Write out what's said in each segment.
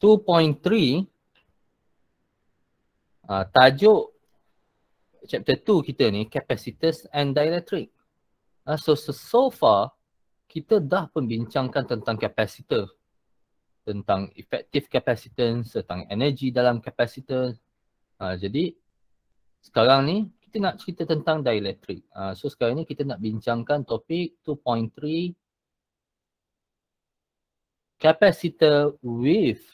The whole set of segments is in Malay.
2.3 uh, ah, tajuk chapter 2 kita ni capacitors and dielectric. Uh, so, so so far kita dah pembincangkan tentang kapasitor tentang effective capacitance tentang energy dalam kapasitor. Uh, ah, jadi sekarang ni kita nak cerita tentang dielectric. Uh, so sekarang ni kita nak bincangkan topik 2.3 capacitor with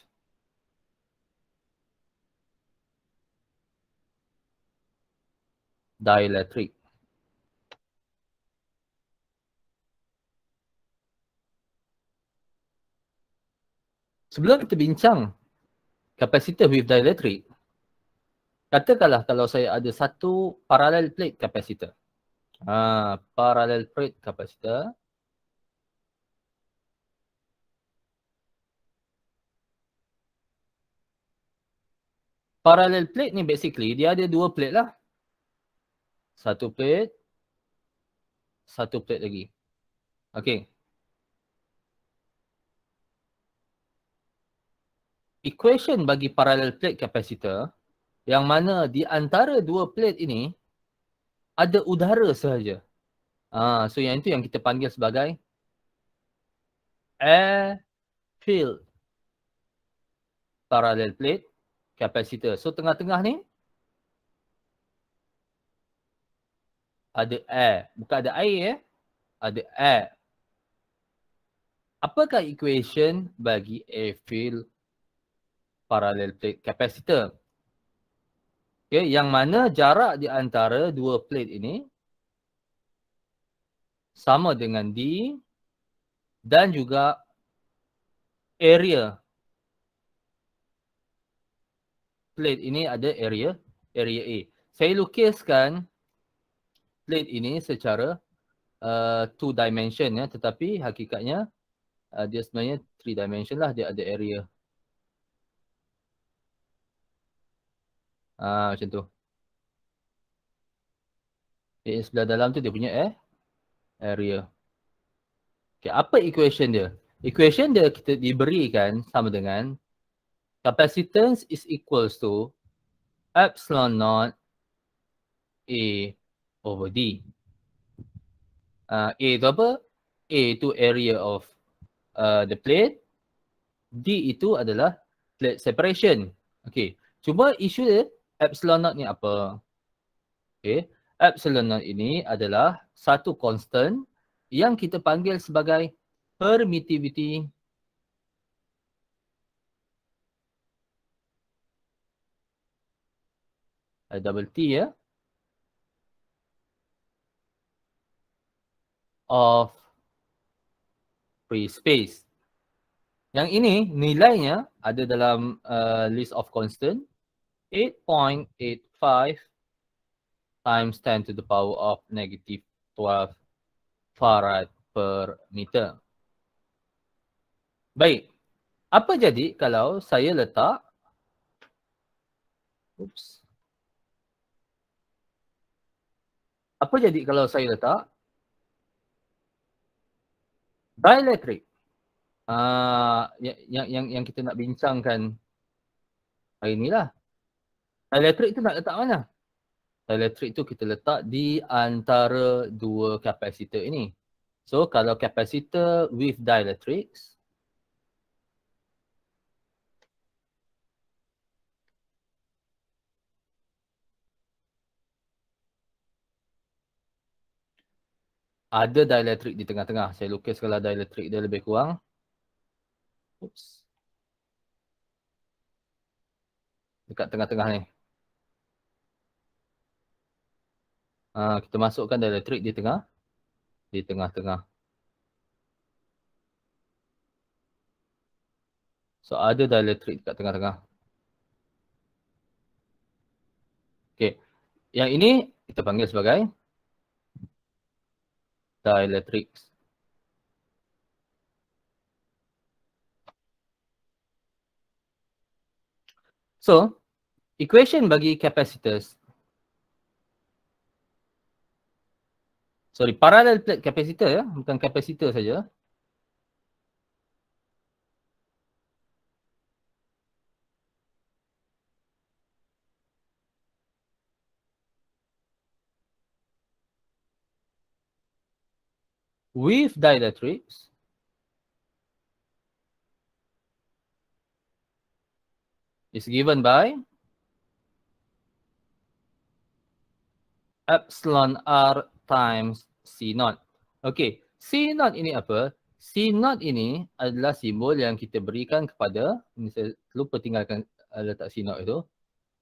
dielectric. Sebelum kita bincang kapasitor with dielectric, katakanlah kalau saya ada satu parallel plate kapasitor. Ha, parallel plate kapasitor. Parallel plate ni basically dia ada dua plate lah. Satu plate. Satu plate lagi. Okay. Equation bagi parallel plate kapasitor, yang mana di antara dua plate ini ada udara sahaja. Ah, so yang itu yang kita panggil sebagai air filled parallel plate kapasitor. So tengah-tengah ni ada air. Bukan ada air ya. Eh? Ada air. Apakah equation bagi air field parallel plate capacitor? Okay, yang mana jarak di antara dua plate ini sama dengan D dan juga area plate ini ada area area A. Saya lukiskan plate ini secara uh, two dimension ya tetapi hakikatnya uh, dia sebenarnya three dimension lah dia ada area ah uh, macam tu di sebelah dalam tu dia punya eh area Okay, apa equation dia equation dia kita diberikan sama dengan capacitance is equals to epsilon naught a over D. Uh, ah, A itu apa? A itu area of uh, the plate. D itu adalah plate separation. Okay. Cuma isu dia, epsilon naught ni apa? Okay. Epsilon naught ini adalah satu constant yang kita panggil sebagai permittivity. double T ya. Yeah. of free space. Yang ini nilainya ada dalam uh, list of constant 8.85 times 10 to the power of negative 12 farad per meter. Baik, apa jadi kalau saya letak Oops. Apa jadi kalau saya letak dielectric uh, ah, yang ya-, yang yang kita nak bincangkan hari ni lah. Dielectric tu nak letak mana? Dielectric tu kita letak di antara dua kapasitor ini. So kalau kapasitor with dielectrics, ada dielectric di tengah-tengah. Saya lukis kalau dielectric dia lebih kurang. Oops. Dekat tengah-tengah ni. Ha, kita masukkan dielectric di tengah. Di tengah-tengah. So ada dielectric dekat tengah-tengah. Okay. Yang ini kita panggil sebagai dielectrics. So, equation bagi capacitors. Sorry, parallel plate capacitor ya, bukan capacitor saja. with dielectrics is given by epsilon r times c naught. Okay, c naught ini apa? C naught ini adalah simbol yang kita berikan kepada ini saya lupa tinggalkan eh, letak c naught itu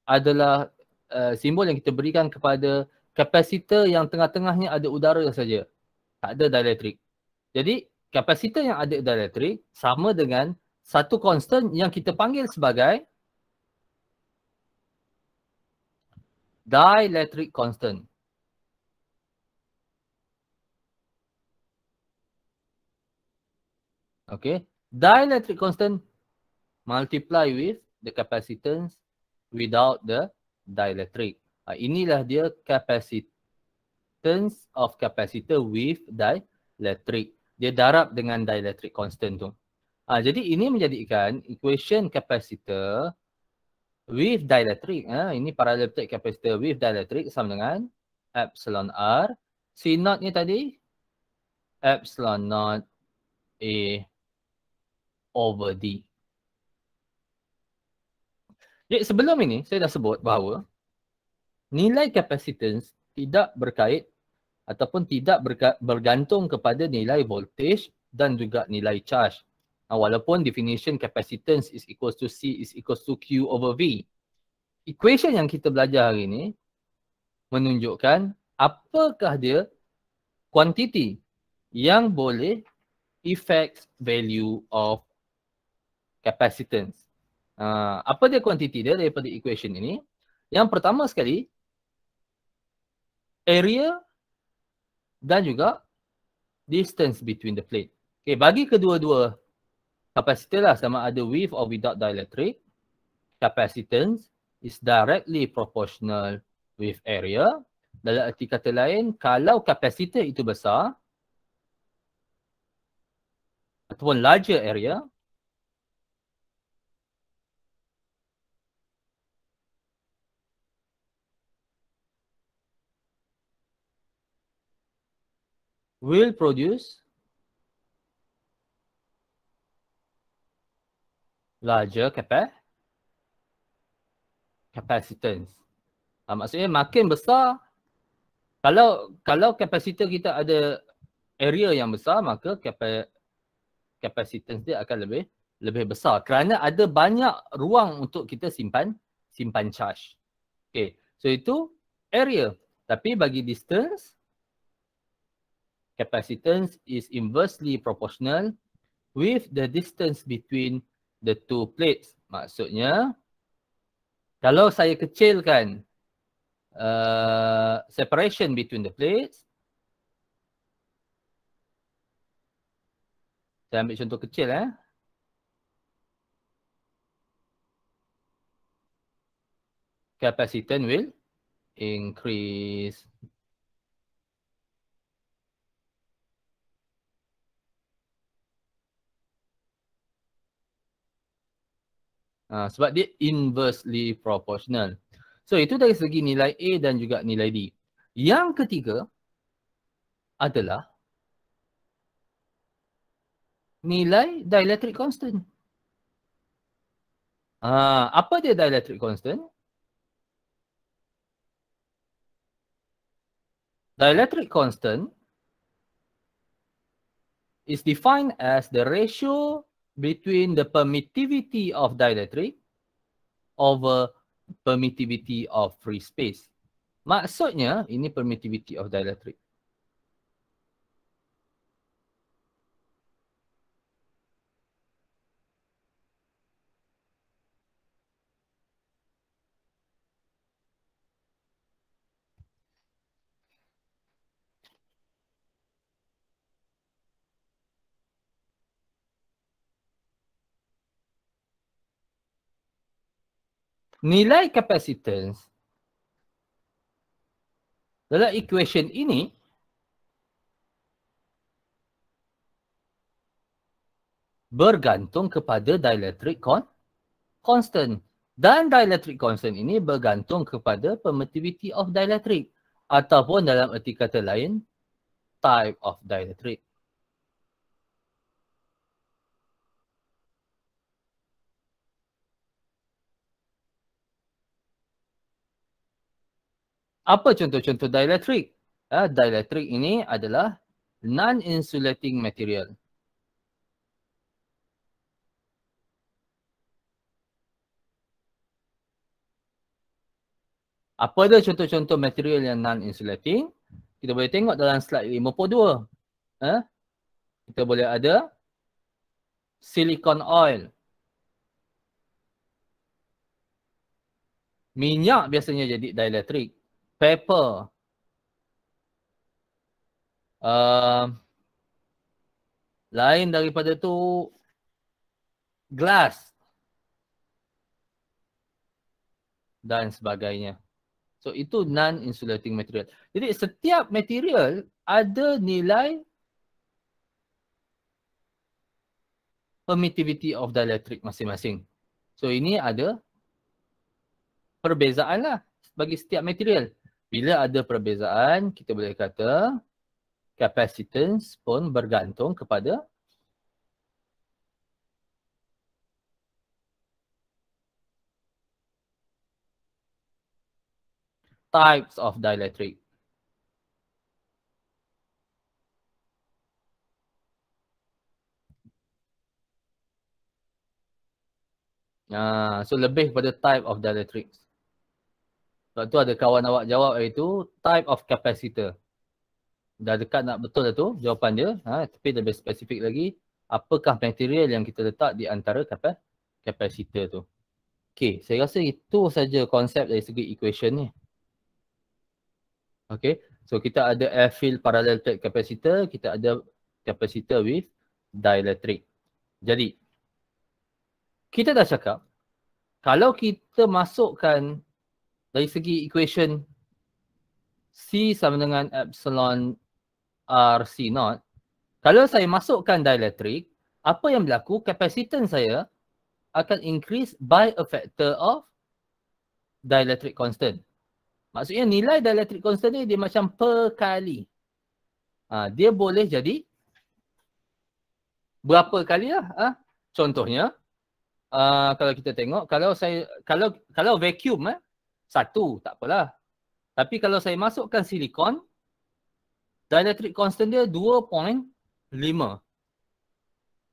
adalah uh, simbol yang kita berikan kepada kapasitor yang tengah-tengahnya ada udara saja tak ada dielektrik. Jadi kapasitor yang ada dielektrik sama dengan satu constant yang kita panggil sebagai dielektrik constant. Okay, dielectric constant multiply with the capacitance without the dielectric. Ha, inilah dia kapasitor resistance of capacitor with dielectric. Dia darab dengan dielectric constant tu. Ha, jadi ini menjadikan equation capacitor with dielectric. Ha, ini parallelepiped capacitor with dielectric sama dengan epsilon R. C naught ni tadi epsilon naught A over D. Jadi sebelum ini saya dah sebut bahawa nilai capacitance tidak berkait ataupun tidak bergantung kepada nilai voltage dan juga nilai charge. Nah, walaupun definition capacitance is equals to C is equals to Q over V. Equation yang kita belajar hari ini menunjukkan apakah dia quantity yang boleh affect value of capacitance. Uh, apa dia quantity dia daripada equation ini? Yang pertama sekali, area dan juga distance between the plate. Okay, bagi kedua-dua kapasitor lah sama ada with or without dielectric, capacitance is directly proportional with area. Dalam erti kata lain, kalau kapasitor itu besar ataupun larger area, will produce larger capacitance. Ha, maksudnya makin besar, kalau kalau kapasitor kita ada area yang besar, maka capacitance dia akan lebih lebih besar kerana ada banyak ruang untuk kita simpan simpan charge. Okay, so itu area. Tapi bagi distance, capacitance is inversely proportional with the distance between the two plates. Maksudnya, kalau saya kecilkan uh, separation between the plates, saya ambil contoh kecil. Eh. Capacitance will increase. Ha, sebab dia inversely proportional. So itu dari segi nilai A dan juga nilai D. Yang ketiga adalah nilai dielectric constant. Ha, apa dia dielectric constant? Dielectric constant is defined as the ratio between the permittivity of dielectric over permittivity of free space. Maksudnya, ini permittivity of dielectric. nilai kapasitans dalam equation ini bergantung kepada dielectric con constant dan dielectric constant ini bergantung kepada permittivity of dielectric ataupun dalam erti kata lain type of dielectric Apa contoh-contoh dielectric? Uh, dielectric ini adalah non-insulating material. Apa dia contoh-contoh material yang non-insulating? Kita boleh tengok dalam slide 52. Eh? Ah, kita boleh ada silicon oil. Minyak biasanya jadi dielectric paper uh, um, lain daripada tu glass dan sebagainya so itu non insulating material jadi setiap material ada nilai permittivity of dielectric masing-masing so ini ada perbezaanlah bagi setiap material bila ada perbezaan, kita boleh kata capacitance pun bergantung kepada types of dielectric. Uh, so lebih pada type of dielectrics. Sebab tu ada kawan awak jawab iaitu type of capacitor. Dah dekat nak betul dah tu jawapan dia. Ha, tapi lebih spesifik lagi, apakah material yang kita letak di antara kap kapasitor tu. Okay, saya rasa itu saja konsep dari segi equation ni. Okay, so kita ada airfield parallel plate capacitor, kita ada capacitor with dielectric. Jadi, kita dah cakap, kalau kita masukkan dari segi equation C sama dengan epsilon R C naught kalau saya masukkan dielectric apa yang berlaku kapasitan saya akan increase by a factor of dielectric constant maksudnya nilai dielectric constant ni dia macam per kali ha, dia boleh jadi berapa kali lah ha? contohnya uh, kalau kita tengok kalau saya kalau kalau vacuum eh, satu tak apalah. Tapi kalau saya masukkan silikon, dielectric constant dia 2.5.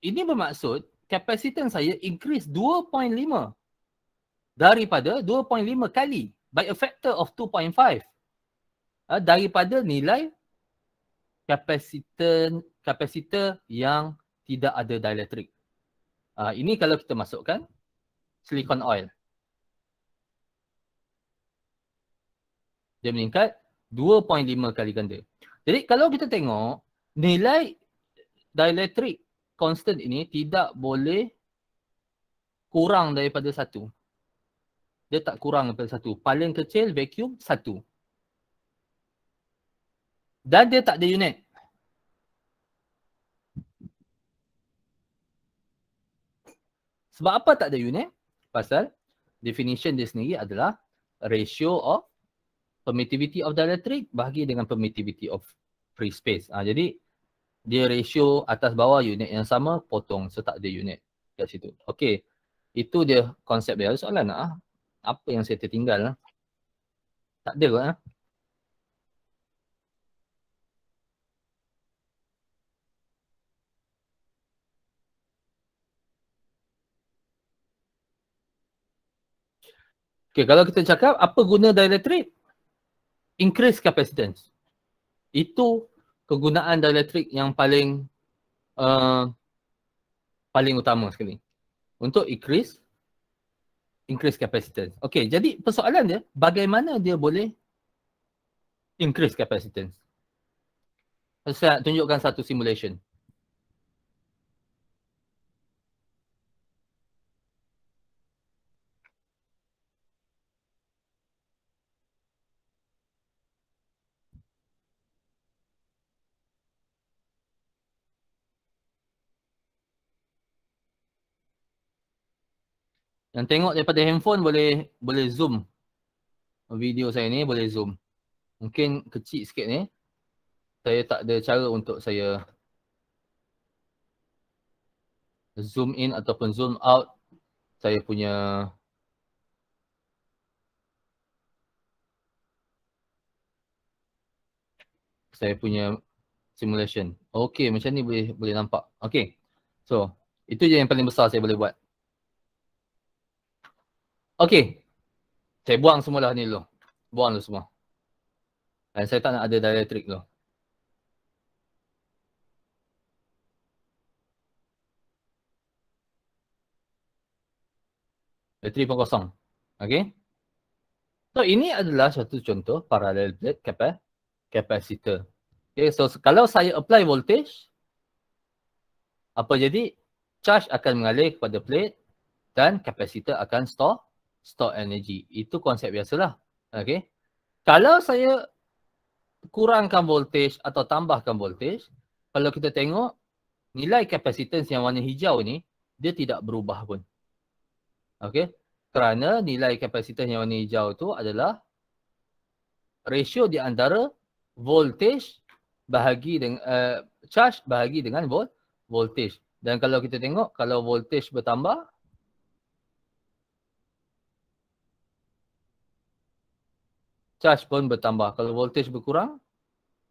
Ini bermaksud kapasitan saya increase 2.5 daripada 2.5 kali by a factor of 2.5 uh, ha, daripada nilai kapasitan kapasitor yang tidak ada dielectric. Uh, ini kalau kita masukkan silikon oil. dia meningkat 2.5 kali ganda. Jadi kalau kita tengok nilai dielectric constant ini tidak boleh kurang daripada satu. Dia tak kurang daripada satu. Paling kecil vacuum satu Dan dia tak ada unit. Sebab apa tak ada unit? Pasal definition dia sendiri adalah ratio of permittivity of dielectric bahagi dengan permittivity of free space. Ha, jadi dia ratio atas bawah unit yang sama potong so tak ada unit kat situ. Okey. Itu dia konsep dia. Ada soalan tak? Ah? Apa yang saya tertinggal? Ah? Tak ada kot. Ah. Okay, kalau kita cakap apa guna dielectric? increase capacitance. Itu kegunaan dielectric yang paling uh, paling utama sekali. Untuk increase increase capacitance. Okey, jadi persoalan dia bagaimana dia boleh increase capacitance? Saya tunjukkan satu simulation. Yang tengok daripada handphone boleh boleh zoom video saya ni boleh zoom. Mungkin kecil sikit ni. Saya tak ada cara untuk saya zoom in ataupun zoom out saya punya saya punya simulation. Okey, macam ni boleh boleh nampak. Okey. So, itu je yang paling besar saya boleh buat. Okay. Saya buang semua lah ni dulu. Buang dulu semua. Dan saya tak nak ada dielectric dulu. Bateri pun kosong. Okay. So ini adalah satu contoh parallel plate kap kapasitor. Okay, so kalau saya apply voltage, apa jadi? Charge akan mengalir kepada plate dan kapasitor akan store store energy. Itu konsep biasalah. Okay. Kalau saya kurangkan voltage atau tambahkan voltage, kalau kita tengok nilai kapasitans yang warna hijau ni, dia tidak berubah pun. Okay. Kerana nilai kapasitans yang warna hijau tu adalah ratio di antara voltage bahagi dengan uh, eh, charge bahagi dengan volt voltage. Dan kalau kita tengok, kalau voltage bertambah, charge pun bertambah. Kalau voltage berkurang,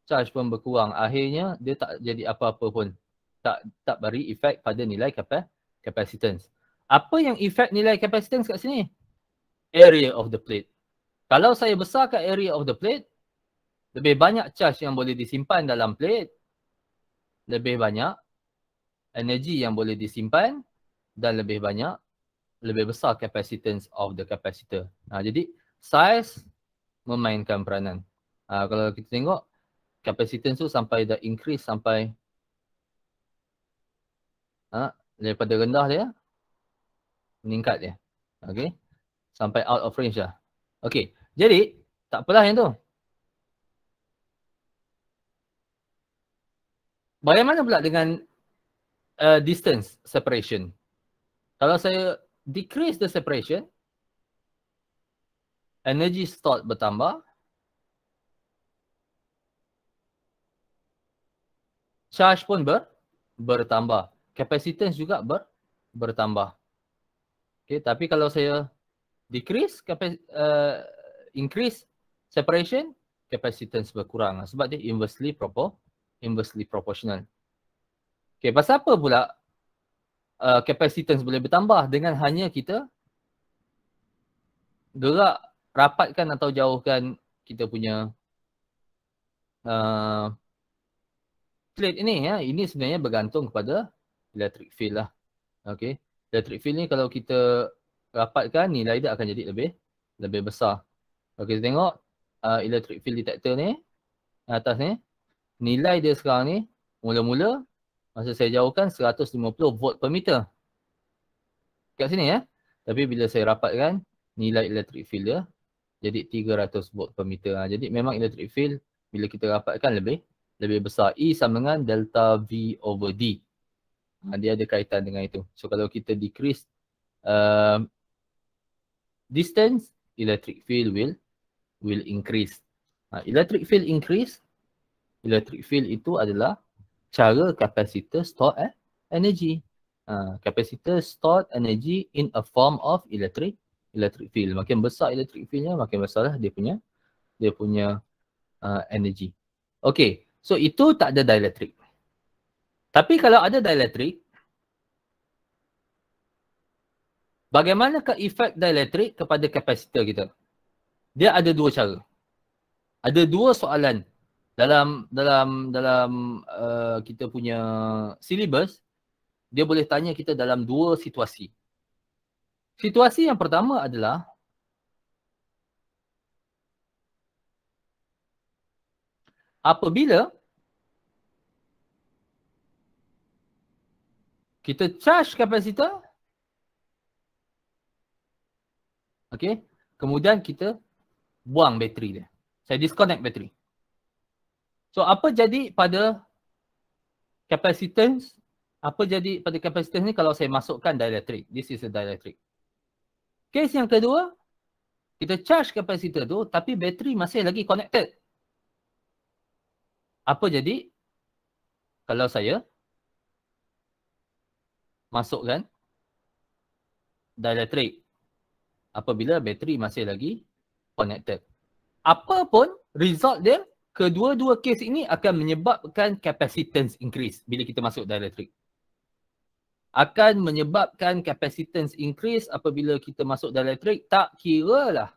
charge pun berkurang. Akhirnya dia tak jadi apa-apa pun. Tak tak beri efek pada nilai capacitance. Apa yang efek nilai capacitance kat sini? Area of the plate. Kalau saya besarkan area of the plate, lebih banyak charge yang boleh disimpan dalam plate, lebih banyak energi yang boleh disimpan dan lebih banyak lebih besar capacitance of the capacitor. Nah, jadi size memainkan peranan. Uh, kalau kita tengok kapasitans tu sampai dah increase sampai uh, daripada rendah dia meningkat dia. Okay. Sampai out of range lah. Okay. Jadi tak apalah yang tu. Bagaimana pula dengan uh, distance separation? Kalau saya decrease the separation, energy stored bertambah. Charge pun ber, bertambah. Capacitance juga ber, bertambah. Okay, tapi kalau saya decrease, capa, uh, increase separation, capacitance berkurang. Sebab dia inversely, propo, inversely proportional. Okay, pasal apa pula uh, capacitance boleh bertambah dengan hanya kita gerak rapatkan atau jauhkan kita punya uh, plate ini ya ini sebenarnya bergantung kepada electric field lah Okay, electric field ni kalau kita rapatkan nilai dia akan jadi lebih lebih besar okey tengok uh, electric field detector ni atas ni nilai dia sekarang ni mula-mula masa saya jauhkan 150 volt per meter kat sini ya tapi bila saya rapatkan nilai electric field dia jadi 300 volt per meter. Ha, jadi memang electric field bila kita rapatkan lebih lebih besar E sama dengan delta V over D. Ha, dia ada kaitan dengan itu. So kalau kita decrease uh, distance, electric field will will increase. Ha, electric field increase, electric field itu adalah cara kapasitor store eh, energy. Ha, kapasitor store energy in a form of electric electric field. Makin besar electric fieldnya, makin besarlah dia punya dia punya uh, energy. Okay, so itu tak ada dielectric. Tapi kalau ada dielectric, bagaimana ke efek dielectric kepada kapasitor kita? Dia ada dua cara. Ada dua soalan dalam dalam dalam uh, kita punya syllabus dia boleh tanya kita dalam dua situasi. Situasi yang pertama adalah apabila kita charge kapasitor okey kemudian kita buang bateri dia saya disconnect bateri so apa jadi pada kapasitans? apa jadi pada kapasitans ni kalau saya masukkan dielectric this is a dielectric Kes yang kedua, kita charge kapasitor tu tapi bateri masih lagi connected. Apa jadi? Kalau saya masukkan dielectric apabila bateri masih lagi connected. Apa pun result dia, kedua-dua kes ini akan menyebabkan capacitance increase bila kita masuk dielectric akan menyebabkan capacitance increase apabila kita masuk dalam elektrik tak kira lah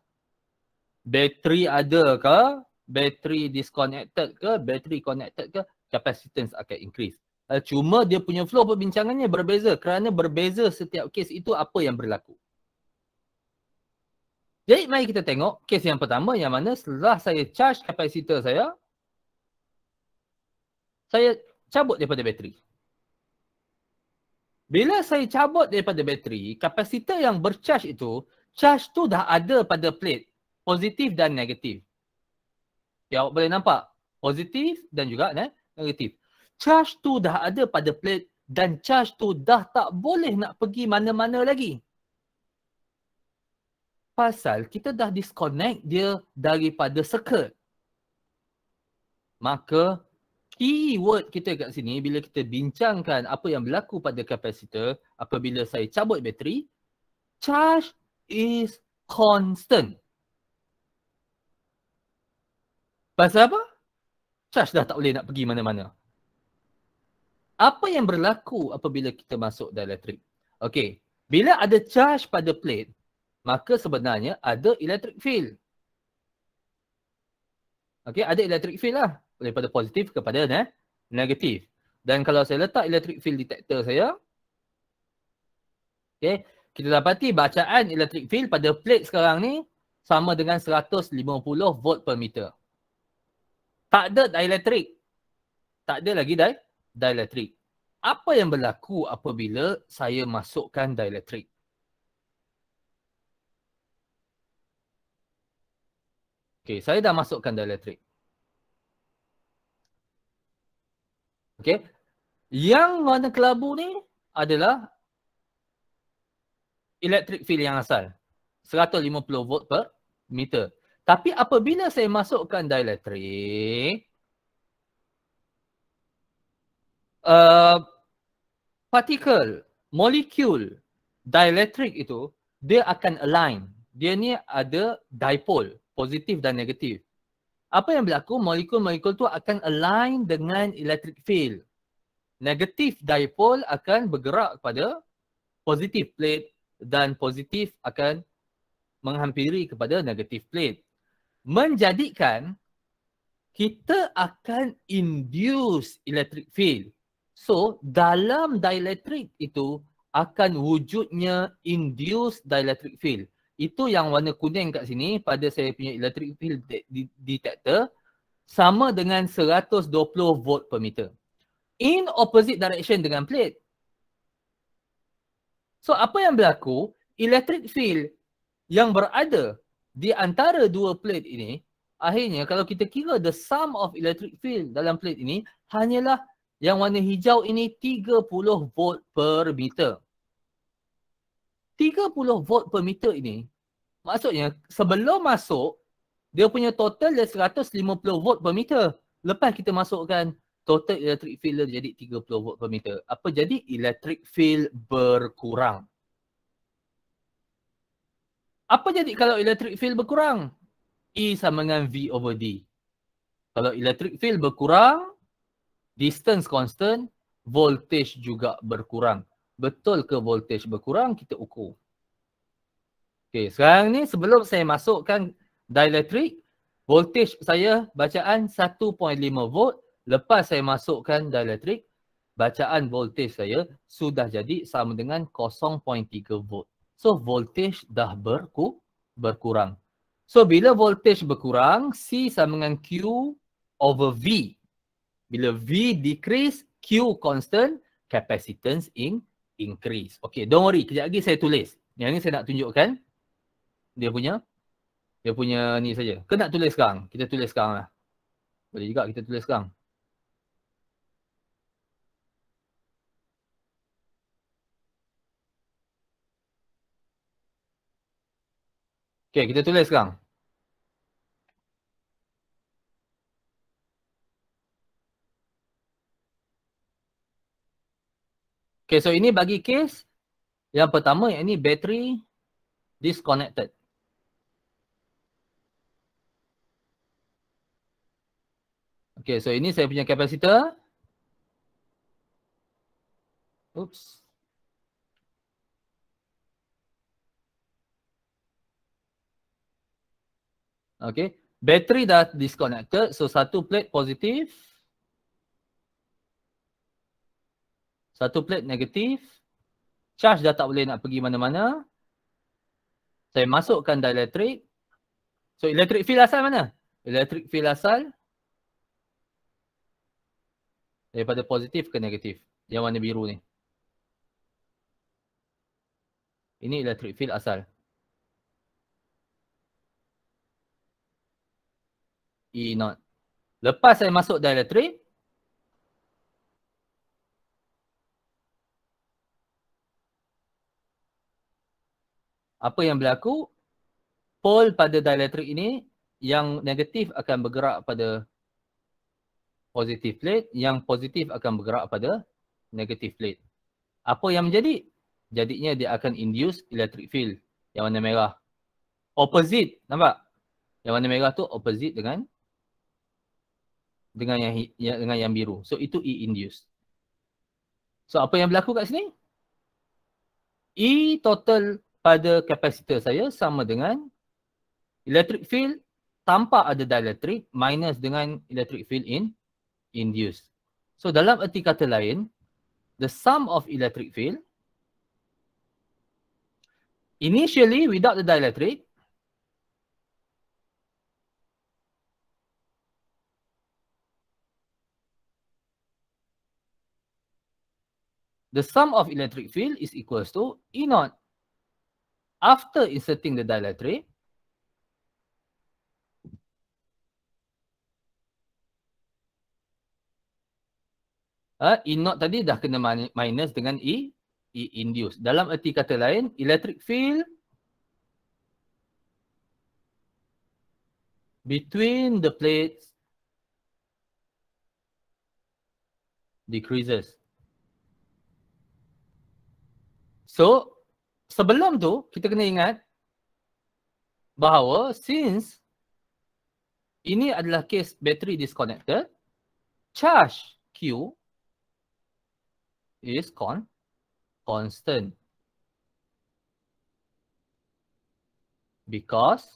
bateri ada ke bateri disconnected ke bateri connected ke capacitance akan increase uh, cuma dia punya flow perbincangannya berbeza kerana berbeza setiap kes itu apa yang berlaku jadi mari kita tengok kes yang pertama yang mana setelah saya charge kapasitor saya saya cabut daripada bateri bila saya cabut daripada bateri, kapasitor yang bercharge itu, charge tu dah ada pada plate positif dan negatif. Ya, awak boleh nampak positif dan juga eh, negatif. Charge tu dah ada pada plate dan charge tu dah tak boleh nak pergi mana-mana lagi. Pasal kita dah disconnect dia daripada circuit. Maka keyword kita kat sini bila kita bincangkan apa yang berlaku pada kapasitor apabila saya cabut bateri charge is constant pasal apa charge dah tak boleh nak pergi mana-mana apa yang berlaku apabila kita masuk dalam elektrik okey bila ada charge pada plate maka sebenarnya ada electric field okey ada electric field lah daripada positif kepada ne- negatif. Dan kalau saya letak electric field detector saya, okay, kita dapati bacaan electric field pada plate sekarang ni sama dengan 150 volt per meter. Tak ada dielectric. Tak ada lagi di- dielectric. Apa yang berlaku apabila saya masukkan dielectric? Okay, saya dah masukkan dielectric. Okay. Yang warna kelabu ni adalah electric field yang asal. 150 volt per meter. Tapi apabila saya masukkan dielectric, uh, particle, molekul dielectric itu, dia akan align. Dia ni ada dipole, positif dan negatif apa yang berlaku molekul-molekul tu akan align dengan electric field. Negatif dipole akan bergerak kepada positif plate dan positif akan menghampiri kepada negatif plate. Menjadikan kita akan induce electric field. So dalam dielectric itu akan wujudnya induce dielectric field itu yang warna kuning kat sini pada saya punya electric field detector sama dengan 120 volt per meter. In opposite direction dengan plate. So apa yang berlaku, electric field yang berada di antara dua plate ini, akhirnya kalau kita kira the sum of electric field dalam plate ini, hanyalah yang warna hijau ini 30 volt per meter. 30 volt per meter ini maksudnya sebelum masuk dia punya total dia 150 volt per meter lepas kita masukkan total electric field dia jadi 30 volt per meter apa jadi electric field berkurang apa jadi kalau electric field berkurang E sama dengan V over D kalau electric field berkurang distance constant voltage juga berkurang betul ke voltage berkurang kita ukur. Okey, sekarang ni sebelum saya masukkan dielectric, voltage saya bacaan 1.5 volt. Lepas saya masukkan dielectric, bacaan voltage saya sudah jadi sama dengan 0.3 volt. So voltage dah berku berkurang. So bila voltage berkurang, C sama dengan Q over V. Bila V decrease, Q constant, capacitance in increase. Okay, don't worry. Kejap lagi saya tulis. Yang ni saya nak tunjukkan dia punya dia punya ni saja. Ke nak tulis sekarang? Kita tulis sekarang lah. Boleh juga kita tulis sekarang. Okay, kita tulis sekarang. Okay, so ini bagi kes yang pertama yang ini battery disconnected. Okay, so ini saya punya kapasitor. Oops. Okay, battery dah disconnected. So, satu plate positif. Satu plate negatif. Charge dah tak boleh nak pergi mana-mana. Saya masukkan dielectric. So electric field asal mana? Electric field asal daripada positif ke negatif? Yang warna biru ni. Ini electric field asal. E0. Lepas saya masuk dielectric, apa yang berlaku pole pada dielectric ini yang negatif akan bergerak pada positif plate yang positif akan bergerak pada negatif plate apa yang menjadi jadinya dia akan induce electric field yang warna merah opposite nampak yang warna merah tu opposite dengan dengan yang, yang dengan yang biru so itu e induce. so apa yang berlaku kat sini e total pada kapasitor saya sama dengan electric field tanpa ada dielectric minus dengan electric field in induced. So dalam erti kata lain, the sum of electric field initially without the dielectric The sum of electric field is equals to E naught after inserting the dielectric, Uh, e not tadi dah kena minus dengan E, E induced. Dalam erti kata lain, electric field between the plates decreases. So, sebelum tu kita kena ingat bahawa since ini adalah case battery disconnected charge Q is con constant because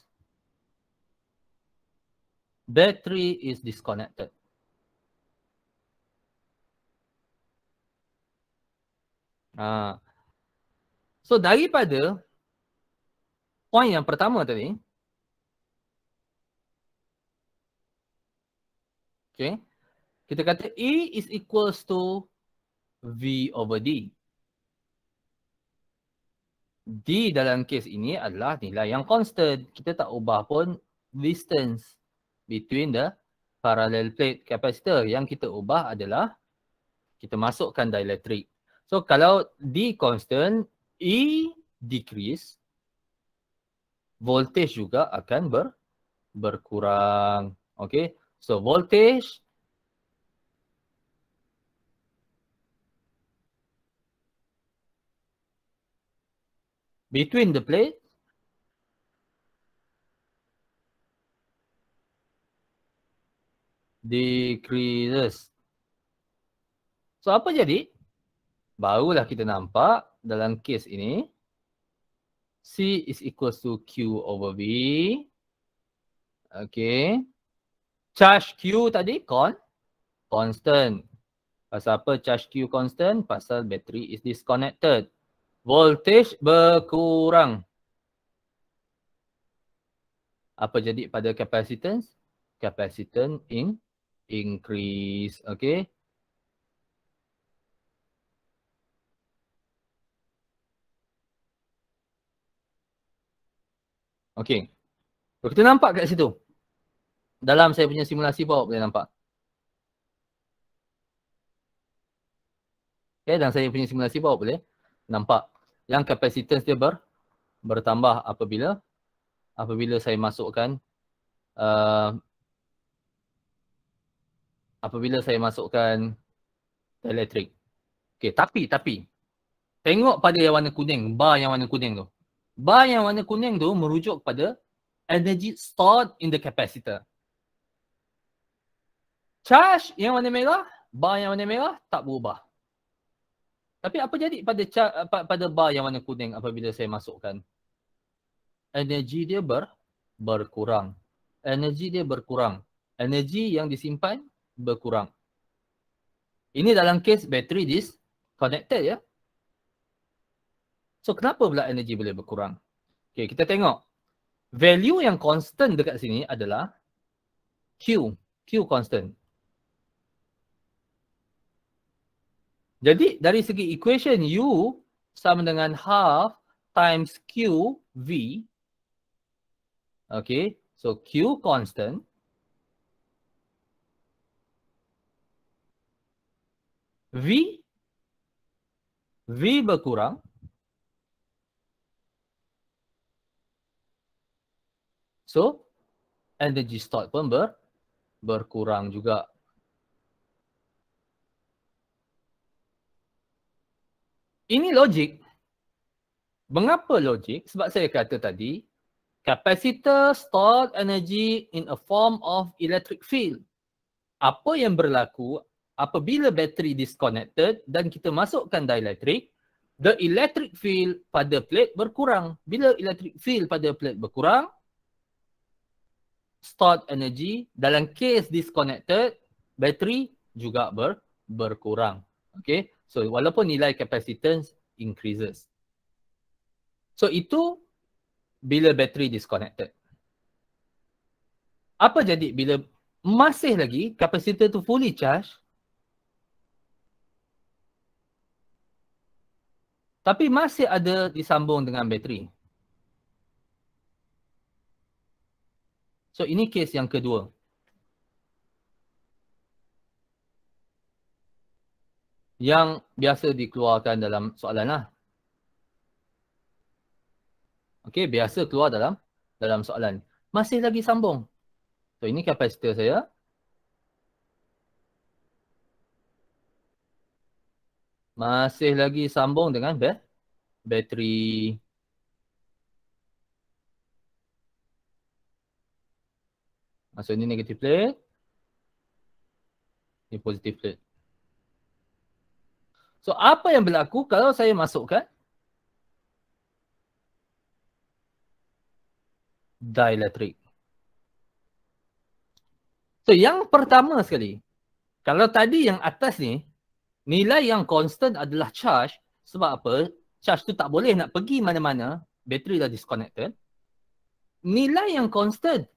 battery is disconnected ah So daripada poin yang pertama tadi Okay. Kita kata E is equals to V over D. D dalam kes ini adalah nilai yang constant. Kita tak ubah pun distance between the parallel plate capacitor. Yang kita ubah adalah kita masukkan dielectric. So kalau D constant, E decrease voltage juga akan ber berkurang. Okay. So voltage between the plate decreases. So apa jadi? Barulah kita nampak dalam kes ini C is equals to Q over V Okay Charge Q tadi con Constant Pasal apa charge Q constant? Pasal battery is disconnected Voltage berkurang Apa jadi pada capacitance? Capacitance in increase Okay Okey. So, kita nampak kat situ. Dalam saya punya simulasi pun awak boleh nampak. Okey, dan saya punya simulasi pun awak boleh nampak. Yang kapasitans dia ber, bertambah apabila apabila saya masukkan uh, apabila saya masukkan elektrik. Okey, tapi, tapi. Tengok pada yang warna kuning, bar yang warna kuning tu. Bar yang warna kuning tu merujuk kepada energy stored in the capacitor. Charge yang warna merah, bar yang warna merah tak berubah. Tapi apa jadi pada eh, pada bar yang warna kuning apabila saya masukkan? Energi dia ber berkurang. Energi dia berkurang. Energi yang disimpan berkurang. Ini dalam kes bateri disconnected ya. So kenapa pula energi boleh berkurang? Okay, kita tengok. Value yang constant dekat sini adalah Q. Q constant. Jadi dari segi equation U sama dengan half times Q V. Okay, so Q constant. V V berkurang So, energy stored pun ber, berkurang juga. Ini logik. Mengapa logik? Sebab saya kata tadi, kapasitor stored energy in a form of electric field. Apa yang berlaku apabila bateri disconnected dan kita masukkan dielectric, the electric field pada plate berkurang. Bila electric field pada plate berkurang, stored energy dalam case disconnected battery juga ber berkurang okey so walaupun nilai capacitance increases so itu bila battery disconnected apa jadi bila masih lagi kapasitor tu fully charge tapi masih ada disambung dengan bateri So ini kes yang kedua. Yang biasa dikeluarkan dalam soalan lah. Okay, biasa keluar dalam dalam soalan. Masih lagi sambung. So ini kapasitor saya. Masih lagi sambung dengan bateri. Maksud ni negative plate. Ni positive plate. So apa yang berlaku kalau saya masukkan dielectric. So yang pertama sekali, kalau tadi yang atas ni, nilai yang constant adalah charge sebab apa? Charge tu tak boleh nak pergi mana-mana, bateri dah disconnected. Nilai yang constant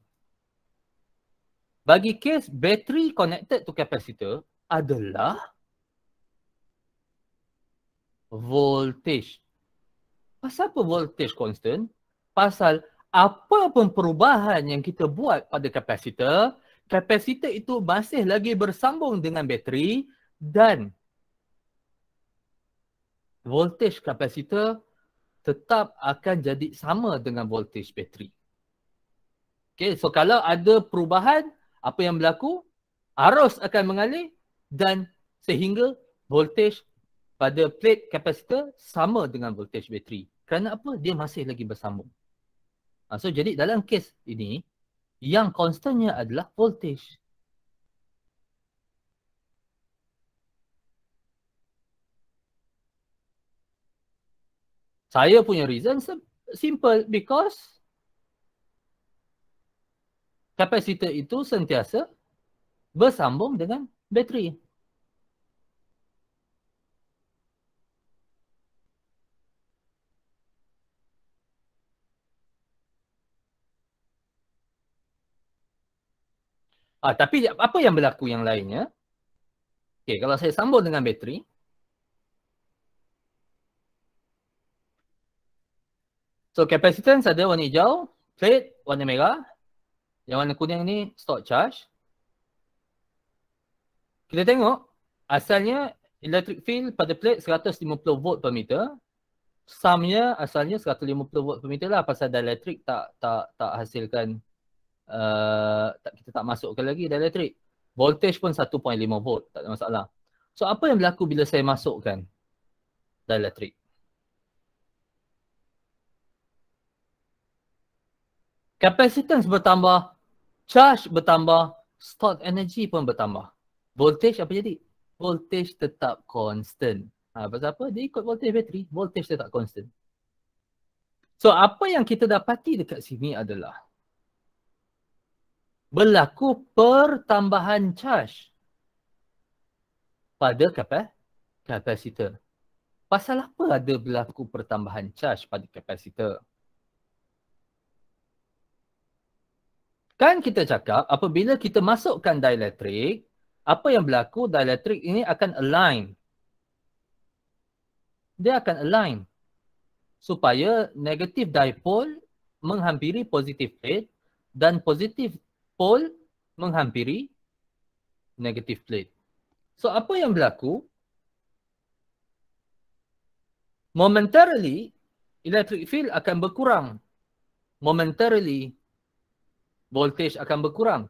bagi kes battery connected to capacitor adalah voltage. Pasal apa voltage constant? Pasal apa pun perubahan yang kita buat pada kapasitor, kapasitor itu masih lagi bersambung dengan bateri dan voltage kapasitor tetap akan jadi sama dengan voltage bateri. Okay, so kalau ada perubahan, apa yang berlaku arus akan mengalir dan sehingga voltage pada plate kapasitor sama dengan voltage bateri kerana apa dia masih lagi bersambung ha, so jadi dalam kes ini yang constantnya adalah voltage saya punya reason simple because kapasitor itu sentiasa bersambung dengan bateri. Ah, tapi apa yang berlaku yang lainnya? Okey, kalau saya sambung dengan bateri, So, kapasitans ada warna hijau, plate warna merah, yang warna kuning ni stock charge. Kita tengok asalnya electric field pada plate 150 volt per meter. Sumnya asalnya 150 volt per meter lah pasal dielectric tak tak tak hasilkan uh, tak, kita tak masukkan lagi dielectric. Voltage pun 1.5 volt tak ada masalah. So apa yang berlaku bila saya masukkan dielectric? Kapasitans bertambah charge bertambah, stored energy pun bertambah. Voltage apa jadi? Voltage tetap constant. Ha, pasal apa? Dia ikut voltage bateri, voltage tetap constant. So apa yang kita dapati dekat sini adalah berlaku pertambahan charge pada kapasitor. Pasal apa ada berlaku pertambahan charge pada kapasitor? Kan kita cakap apabila kita masukkan dielektrik, apa yang berlaku dielektrik ini akan align. Dia akan align supaya negatif dipole menghampiri positif plate dan positif pole menghampiri negatif plate. So apa yang berlaku? Momentarily, electric field akan berkurang. Momentarily, voltage akan berkurang.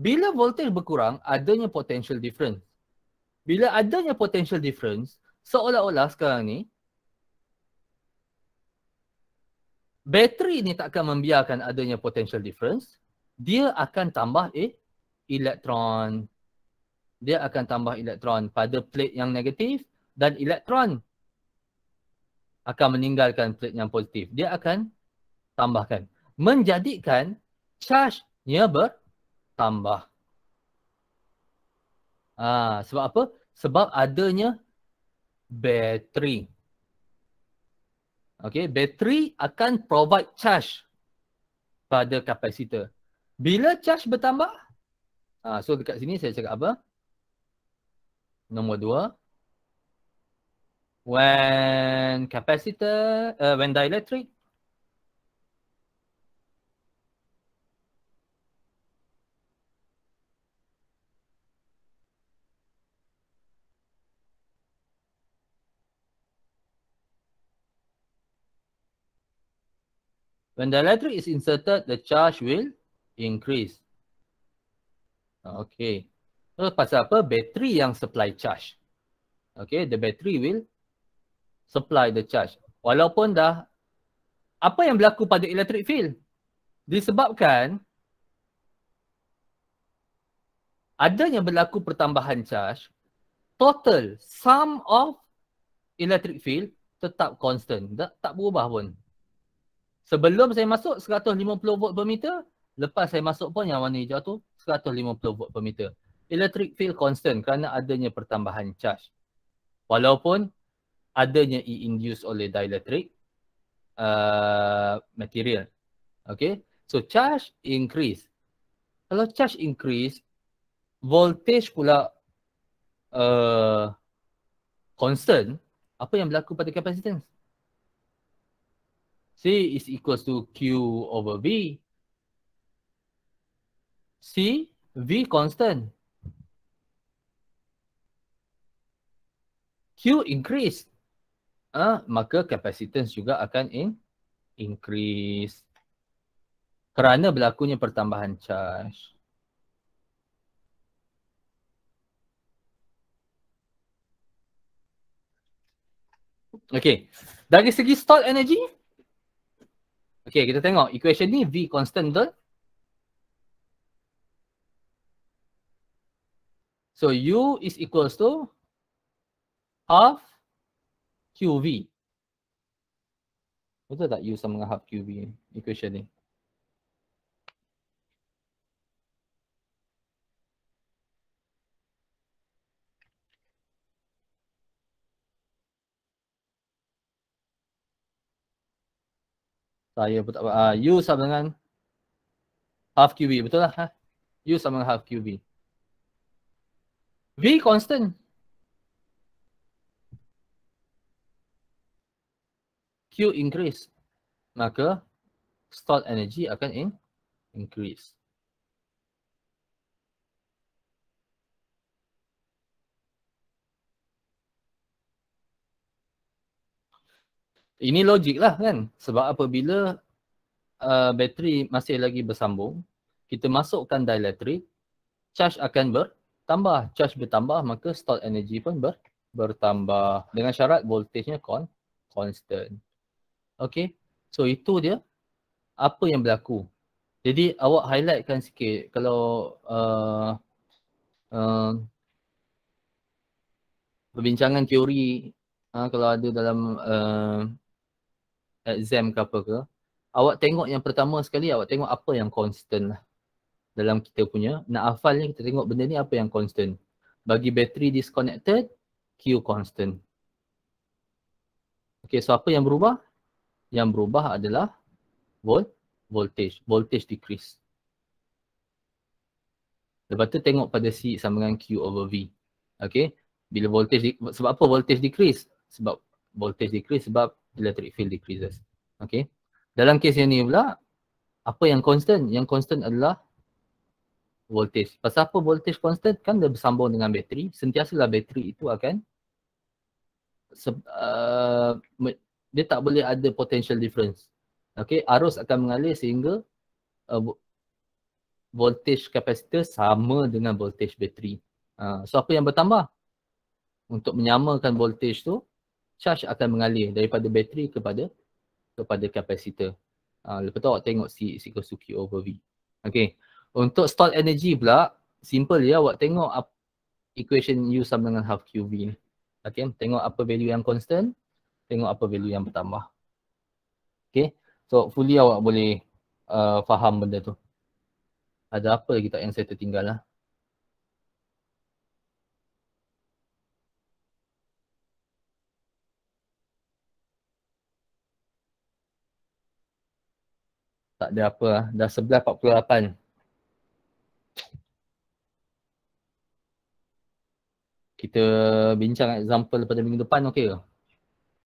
Bila voltage berkurang, adanya potential difference. Bila adanya potential difference, seolah-olah sekarang ni, bateri ni tak akan membiarkan adanya potential difference, dia akan tambah eh, elektron. Dia akan tambah elektron pada plate yang negatif dan elektron akan meninggalkan plate yang positif. Dia akan tambahkan. Menjadikan charge-nya bertambah. Ha, ah, sebab apa? Sebab adanya bateri. Okay, bateri akan provide charge pada kapasitor. Bila charge bertambah? Ha, so dekat sini saya cakap apa? Nombor dua. When capacitor, uh, when dielectric When the electric is inserted, the charge will increase. Okay. So, pasal apa? Bateri yang supply charge. Okay, the battery will supply the charge. Walaupun dah, apa yang berlaku pada electric field? Disebabkan adanya berlaku pertambahan charge, total sum of electric field tetap constant. Tak, tak berubah pun. Sebelum saya masuk 150 volt per meter, lepas saya masuk pun yang warna hijau tu 150 volt per meter. Electric field constant kerana adanya pertambahan charge. Walaupun adanya E induced oleh dielectric uh, material. Okay, so charge increase. Kalau charge increase, voltage pula uh, constant, apa yang berlaku pada kapasitans? C is equals to Q over V. C, V constant. Q increase. Uh, ah, maka kapasitans juga akan in increase. Kerana berlakunya pertambahan charge. Okay. Dari segi stored energy, Okay, kita tengok equation ni V constant betul? So U is equals to half QV. Betul tak U sama dengan half QV equation ni? Saya pun tak uh, ah, U sama dengan half QB. Betul lah. Ha? U sama dengan half QB. V constant. Q increase. Maka stored energy akan in increase. Ini logik lah kan sebab apabila uh, bateri masih lagi bersambung kita masukkan dielectric charge akan bertambah charge bertambah maka stored energy pun ber bertambah dengan syarat voltagenya kon constant Okay, so itu dia apa yang berlaku jadi awak highlightkan sikit kalau uh, uh, perbincangan teori uh, kalau ada dalam uh, exam ke apa ke awak tengok yang pertama sekali awak tengok apa yang constant lah dalam kita punya nak hafal ni kita tengok benda ni apa yang constant bagi bateri disconnected Q constant Okay so apa yang berubah? Yang berubah adalah volt voltage, voltage decrease Lepas tu tengok pada C sama dengan Q over V Okay, bila voltage, sebab apa voltage decrease? Sebab voltage decrease sebab electric field decreases. Okay. Dalam kes yang ni pula, apa yang constant? Yang constant adalah voltage. Pasal apa voltage constant? Kan dia bersambung dengan bateri. Sentiasalah bateri itu akan uh, dia tak boleh ada potential difference. Okay. Arus akan mengalir sehingga uh, voltage kapasitor sama dengan voltage bateri. Uh, so apa yang bertambah? Untuk menyamakan voltage tu, charge akan mengalir daripada bateri kepada kepada kapasitor. Uh, ah, lepas tu awak tengok C, C equals over V. Okay. Untuk stored energy pula, simple ya. Awak tengok apa equation U sama dengan half QV ni. Okay. Tengok apa value yang constant. Tengok apa value yang bertambah. Okay. So fully awak boleh uh, faham benda tu. Ada apa lagi tak yang saya tertinggal lah. tak ada apa lah. dah 11.48 kita bincang example pada minggu depan okey ke